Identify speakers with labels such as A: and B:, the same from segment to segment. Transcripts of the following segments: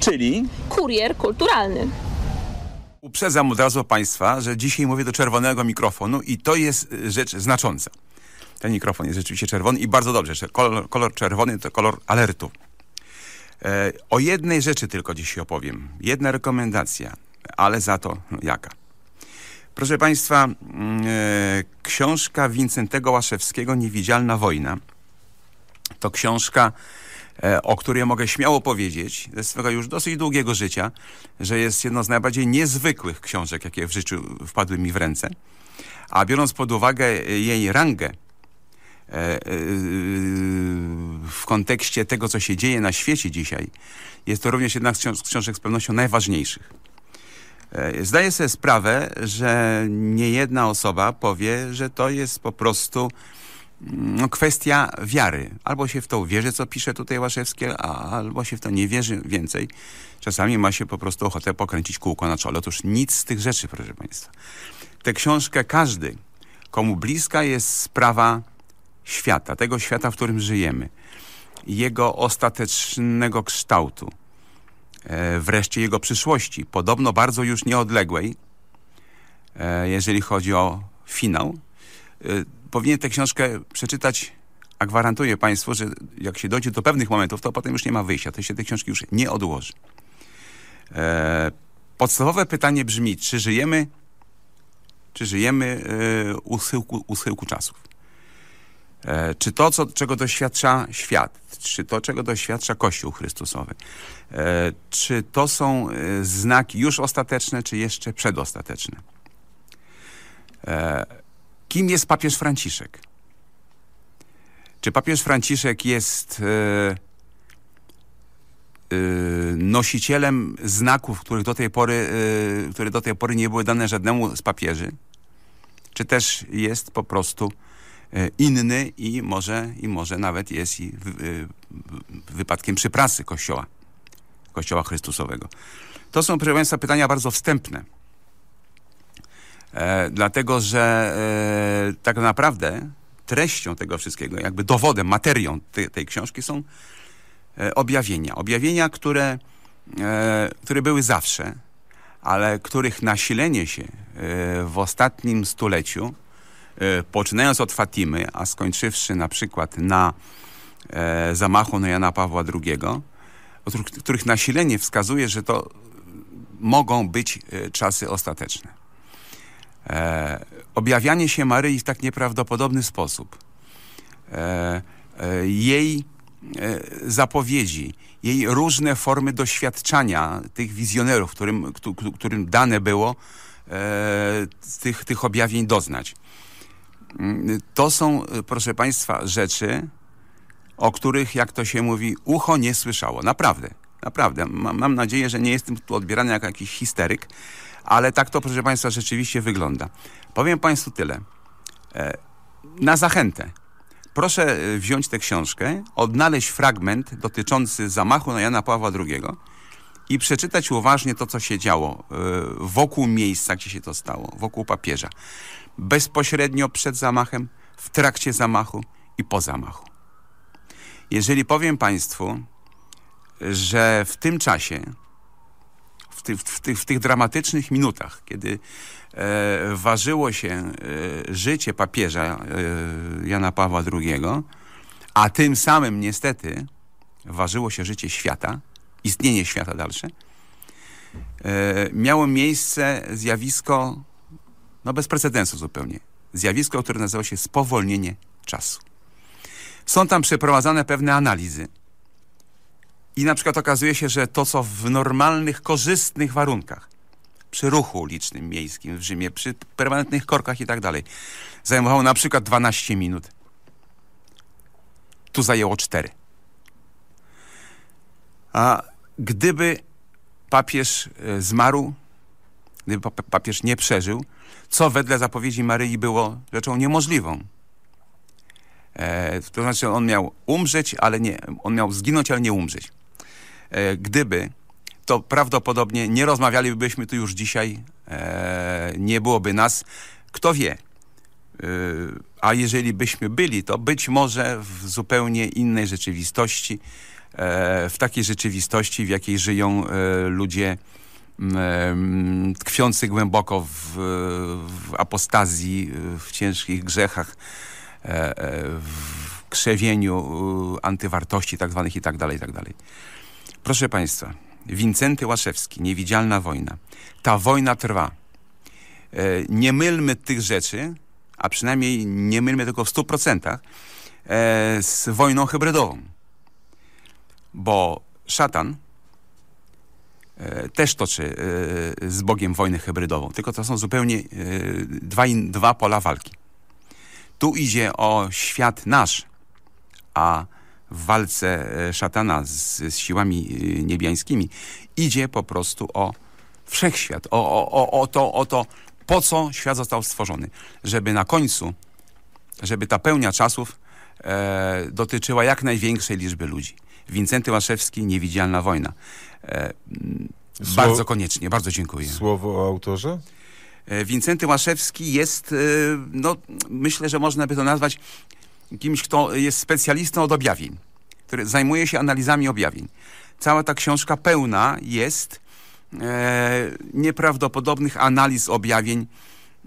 A: Czyli? Kurier kulturalny. Uprzedzam od razu Państwa, że dzisiaj mówię do czerwonego mikrofonu i to jest y, rzecz znacząca. Ten mikrofon jest rzeczywiście czerwony i bardzo dobrze. Kolor, kolor czerwony to kolor alertu. E, o jednej rzeczy tylko dzisiaj opowiem. Jedna rekomendacja, ale za to no, jaka. Proszę Państwa, mm, e, książka Wincentego Łaszewskiego Niewidzialna Wojna to książka E, o której mogę śmiało powiedzieć ze swego już dosyć długiego życia, że jest jedną z najbardziej niezwykłych książek, jakie w życiu wpadły mi w ręce. A biorąc pod uwagę jej rangę e, e, w kontekście tego, co się dzieje na świecie dzisiaj, jest to również jedna z książek z pewnością najważniejszych. Zdaję sobie sprawę, że nie jedna osoba powie, że to jest po prostu no, kwestia wiary. Albo się w to wierzy, co pisze tutaj Łaszewskie, albo się w to nie wierzy więcej. Czasami ma się po prostu ochotę pokręcić kółko na czole. Otóż nic z tych rzeczy, proszę Państwa. Tę książkę każdy, komu bliska jest sprawa świata, tego świata, w którym żyjemy, jego ostatecznego kształtu, e, wreszcie jego przyszłości, podobno bardzo już nieodległej, e, jeżeli chodzi o finał, e, powinien tę książkę przeczytać, a gwarantuję Państwu, że jak się dojdzie do pewnych momentów, to potem już nie ma wyjścia. To się tej książki już nie odłoży. E, podstawowe pytanie brzmi, czy żyjemy, czy żyjemy e, usyłku, czasów? E, czy to, co, czego doświadcza świat, czy to, czego doświadcza Kościół Chrystusowy, e, czy to są e, znaki już ostateczne, czy jeszcze przedostateczne? E, Kim jest papież Franciszek? Czy papież Franciszek jest yy, yy, nosicielem znaków, których do tej pory, yy, które do tej pory nie były dane żadnemu z papieży? Czy też jest po prostu inny i może, i może nawet jest i wy, wypadkiem przyprasy Kościoła, Kościoła Chrystusowego? To są, proszę Państwa, pytania bardzo wstępne E, dlatego, że e, tak naprawdę treścią tego wszystkiego, jakby dowodem, materią tej książki są e, objawienia. Objawienia, które, które były zawsze, ale których nasilenie się w ostatnim stuleciu, poczynając od Fatimy, a skończywszy na przykład na zamachu na Jana Pawła II, których nasilenie wskazuje, że to mogą być czasy ostateczne e, objawianie się Maryi w tak nieprawdopodobny sposób, e, e, jej e, zapowiedzi, jej różne formy doświadczania tych wizjonerów, którym, którym dane było e, tych, tych objawień doznać. Mm, to są, e, proszę Państwa, rzeczy, o których, jak to się mówi, ucho nie słyszało. Naprawdę, naprawdę. Mam, nadzieję, że nie jestem tu odbierany jako jakiś histeryk, ale tak to, proszę Państwa, rzeczywiście wygląda. Powiem Państwu tyle. E, na zachętę. Proszę e, wziąć tę książkę, odnaleźć fragment dotyczący zamachu na Jana Pawła II i przeczytać uważnie to, co się działo e, wokół miejsca, gdzie się to stało, wokół papieża. Bezpośrednio przed zamachem, w trakcie zamachu i po zamachu. Jeżeli powiem Państwu, że w tym czasie w, ty, w, ty, w tych dramatycznych minutach, kiedy e, ważyło się e, życie papieża e, Jana Pawła II, a tym samym niestety ważyło się życie świata, istnienie świata dalsze, e, miało miejsce zjawisko no bez precedensu zupełnie. Zjawisko, które nazywało się spowolnienie czasu. Są tam przeprowadzane pewne analizy, i na przykład okazuje się, że to, co w normalnych, korzystnych warunkach, przy ruchu licznym miejskim w Rzymie, przy permanentnych korkach i tak dalej, zajmowało na przykład 12 minut, tu zajęło 4. A gdyby papież e, zmarł, gdyby papież nie przeżył, co wedle zapowiedzi Maryi było rzeczą niemożliwą. E, to znaczy on miał umrzeć, ale nie, on miał zginąć, ale nie umrzeć. E, gdyby, to prawdopodobnie nie rozmawialibyśmy tu już dzisiaj, e, nie byłoby nas. Kto wie, e, a jeżeli byśmy byli, to być może w zupełnie innej rzeczywistości, w takiej rzeczywistości, w jakiej żyją ludzie tkwiący głęboko w, w apostazji, w ciężkich grzechach, w krzewieniu antywartości tak zwanych i tak dalej, i tak dalej. Proszę Państwa, Wincenty Łaszewski, Niewidzialna Wojna. Ta wojna trwa. E, nie mylmy tych rzeczy, a przynajmniej nie mylmy tego w 100% e, z wojną hybrydową. Bo szatan e, też toczy z Bogiem wojnę hybrydową, tylko to są zupełnie dwa, dwa pola walki. Tu idzie o świat nasz, a w walce e, szatana z, z siłami e, niebiańskimi. Idzie po prostu o wszechświat, o, o, o, to, o to, po co świat został stworzony. Żeby na końcu, żeby ta pełnia czasów e, dotyczyła jak największej liczby ludzi. Wincenty Łaszewski, Niewidzialna Wojna. E, Słow... Bardzo koniecznie, bardzo dziękuję. Słowo o autorze? E, Wincenty Łaszewski jest, no, myślę, że można by to nazwać kimś, kto jest specjalistą od objawień, który zajmuje się analizami objawień. Cała ta książka pełna jest e, nieprawdopodobnych analiz objawień,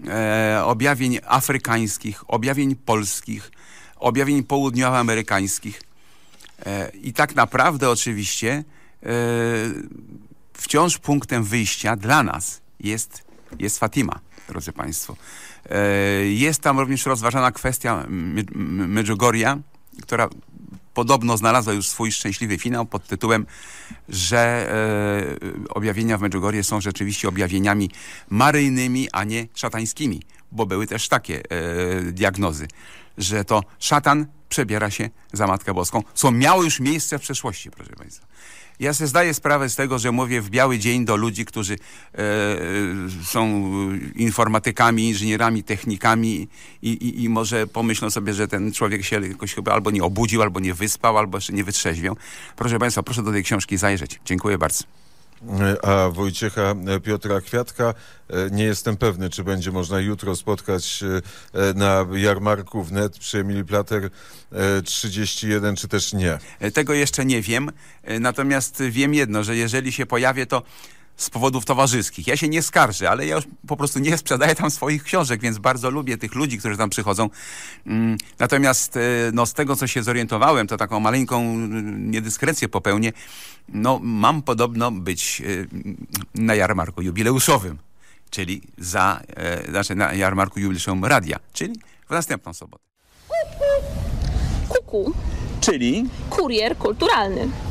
A: e, objawień afrykańskich, objawień polskich, objawień południowoamerykańskich. E, I tak naprawdę oczywiście e, wciąż punktem wyjścia dla nas jest, jest Fatima, drodzy Państwo. E, jest tam również rozważana kwestia Medjugorja, która podobno znalazła już swój szczęśliwy finał pod tytułem, że e, objawienia w Medjugorje są rzeczywiście objawieniami maryjnymi, a nie szatańskimi, bo były też takie e, diagnozy, że to szatan przebiera się za Matkę Boską, co miało już miejsce w przeszłości, proszę Państwa. Ja sobie zdaję sprawę z tego, że mówię w biały dzień do ludzi, którzy e, są informatykami, inżynierami, technikami i, i, i, może pomyślą sobie, że ten człowiek się jakoś chyba albo nie obudził, albo nie wyspał, albo jeszcze nie wytrzeźwiał. Proszę Państwa, proszę do tej książki zajrzeć. Dziękuję bardzo a Wojciecha Piotra Kwiatka. E, nie jestem pewny, czy będzie można jutro spotkać e, na jarmarku wnet przy Emilii Plater 31, e, czy też nie. Tego jeszcze nie wiem. Natomiast wiem jedno, że jeżeli się pojawię, to z powodów towarzyskich. Ja się nie skarżę, ale ja już po prostu nie sprzedaję tam swoich książek, więc bardzo lubię tych ludzi, którzy tam przychodzą. Mm, natomiast e, no, z tego, co się zorientowałem, to taką maleńką mm, niedyskrecję popełnię. No, mam podobno być e, na jarmarku jubileuszowym, czyli za, e, znaczy na jarmarku jubileuszowym radia, czyli w następną sobotę. Kuku. Czyli? Kurier kulturalny.